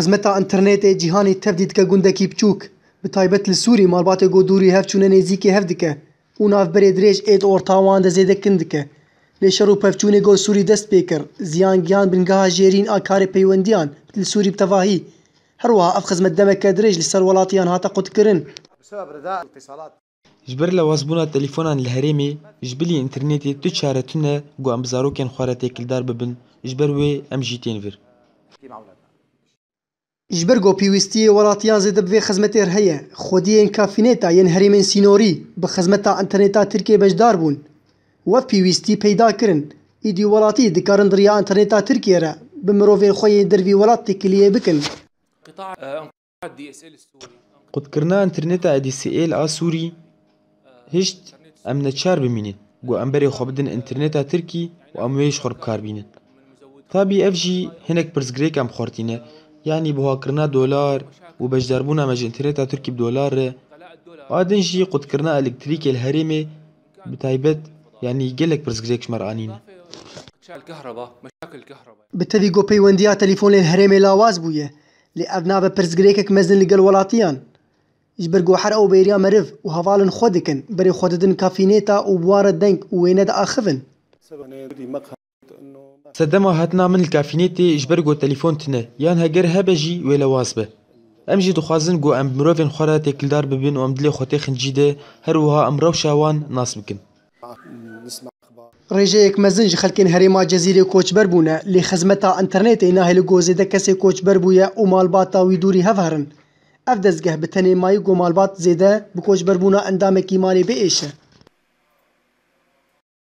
خزمتا انترنێتê cîhanê tev dîdike gundekî piçûk bi taybet li Sûrî malbatê godûrî hevçûnê nêzîkê hev dike û navberê dirêj êd orta wan de zêdekin dike. Lê şer û pevçûnê got Sûrî dest pê kir, ziyangiyan bingeha jêrîn a karê peywendiyan li Sûrî tevahî. Her wiha ev xizmet demeke dirêj li ser welatiyan hata qutkirin. ji ber lewazbûna telefonan li herêmê ji bilî înternêtê tu çare tune got em bi zarokên xwe re têkildar bibin ji ber wê em jî tên vir. ji ber got pêwîstiyê welatiyan zêdebivê xizmetê heye xwediyên kafîneta yên herêmên sînorî bi xizmeta înterneta Tirkiyê bejdar bûn. Wev pêwîstî peyda kirin, îdî welatî dikarin diriya înterneta Tirkiyê re bi mirovên xwe yên dervî welat têkiliyê bikin. Qutkirina înterneta DSL a Sûrî hişt em neçar bimînin got em berê xwe bidin înterneta Tirkî û em wê ji xwe bikar bînin. Tabî ev jî hinek pirsgirêk em xwartîne يعني بوهاكرنا دولار وبجدربونا مجنتريتا تركي بدولار وعدن جي قد كرنا الكتريك الهريمي بتايبت يعني جلك برزقزيك شمرانين الكهرباء مشاكل الكهرباء بالتالي جو وانديا تليفون الهريمي لاواز بويه لأبنا ببرزقريكك مزن لقل ولاتيان جبر حر او بيريا مرف وهفالن خودكن بري خوددن كافينيتا وبوار الدنك ويند آخفن سدما هاتنا من الكافينيتي جبرغو تليفون تنا يان هاجر هبجي ولا واسبه امجي دخازن جو ام بروفين خرا تكلدار ببن ام دلي خوتي خنجيدا هروها ام روشاوان ناسبكن رجيك مزن جي هريما جزيره كوتش بربونا لي انترنت اينا هل جوزي كوتش بربويا ومال باتا ويدوري هفهرن افدز بتني ماي جو مال بات زيده بكوتش بربونا اندامكي مالي بيشه